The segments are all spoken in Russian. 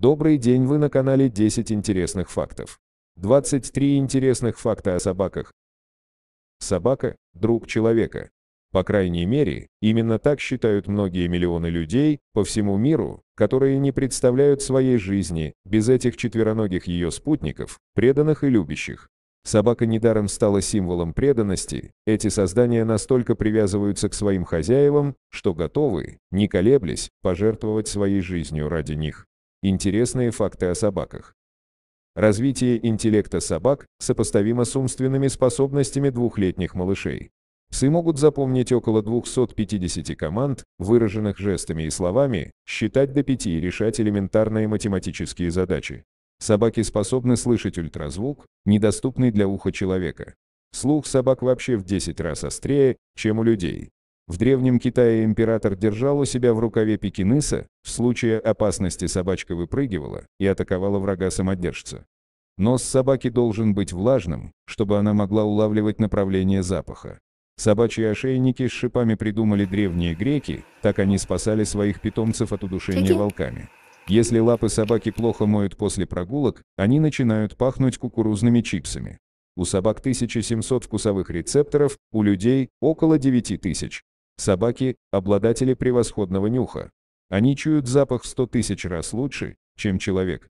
Добрый день, вы на канале 10 интересных фактов. 23 интересных факта о собаках. Собака – друг человека. По крайней мере, именно так считают многие миллионы людей по всему миру, которые не представляют своей жизни без этих четвероногих ее спутников, преданных и любящих. Собака недаром стала символом преданности, эти создания настолько привязываются к своим хозяевам, что готовы, не колеблясь, пожертвовать своей жизнью ради них. Интересные факты о собаках. Развитие интеллекта собак сопоставимо с умственными способностями двухлетних малышей. Псы могут запомнить около 250 команд, выраженных жестами и словами, считать до пяти и решать элементарные математические задачи. Собаки способны слышать ультразвук, недоступный для уха человека. Слух собак вообще в 10 раз острее, чем у людей. В Древнем Китае император держал у себя в рукаве пекинеса, в случае опасности собачка выпрыгивала и атаковала врага-самодержца. Нос собаки должен быть влажным, чтобы она могла улавливать направление запаха. Собачьи ошейники с шипами придумали древние греки, так они спасали своих питомцев от удушения волками. Если лапы собаки плохо моют после прогулок, они начинают пахнуть кукурузными чипсами. У собак 1700 вкусовых рецепторов, у людей около 9000. Собаки – обладатели превосходного нюха. Они чуют запах в 100 тысяч раз лучше, чем человек.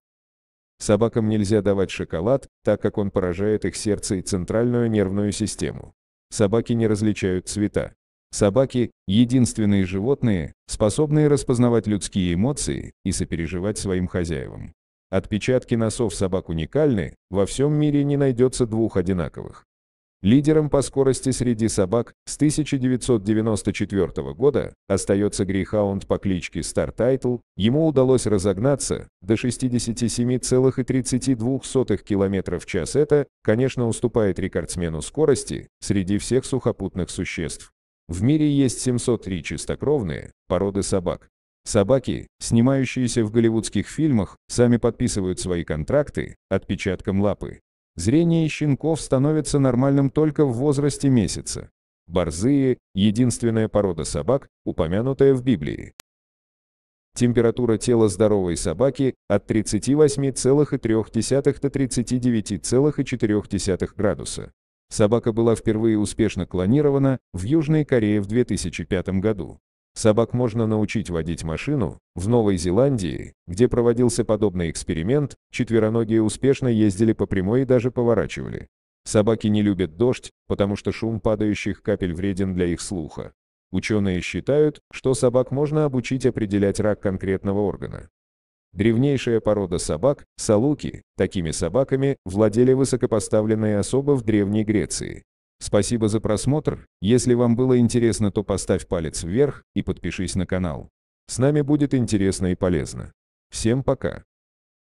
Собакам нельзя давать шоколад, так как он поражает их сердце и центральную нервную систему. Собаки не различают цвета. Собаки – единственные животные, способные распознавать людские эмоции и сопереживать своим хозяевам. Отпечатки носов собак уникальны, во всем мире не найдется двух одинаковых. Лидером по скорости среди собак с 1994 года остается грейхаунд по кличке Star Title. Ему удалось разогнаться до 67,32 км в час. Это, конечно, уступает рекордсмену скорости среди всех сухопутных существ. В мире есть 703 чистокровные породы собак. Собаки, снимающиеся в голливудских фильмах, сами подписывают свои контракты отпечатком лапы. Зрение щенков становится нормальным только в возрасте месяца. Борзые – единственная порода собак, упомянутая в Библии. Температура тела здоровой собаки от 38,3 до 39,4 градуса. Собака была впервые успешно клонирована в Южной Корее в 2005 году. Собак можно научить водить машину. В Новой Зеландии, где проводился подобный эксперимент, четвероногие успешно ездили по прямой и даже поворачивали. Собаки не любят дождь, потому что шум падающих капель вреден для их слуха. Ученые считают, что собак можно обучить определять рак конкретного органа. Древнейшая порода собак, салуки, такими собаками владели высокопоставленные особы в Древней Греции. Спасибо за просмотр, если вам было интересно, то поставь палец вверх и подпишись на канал. С нами будет интересно и полезно. Всем пока.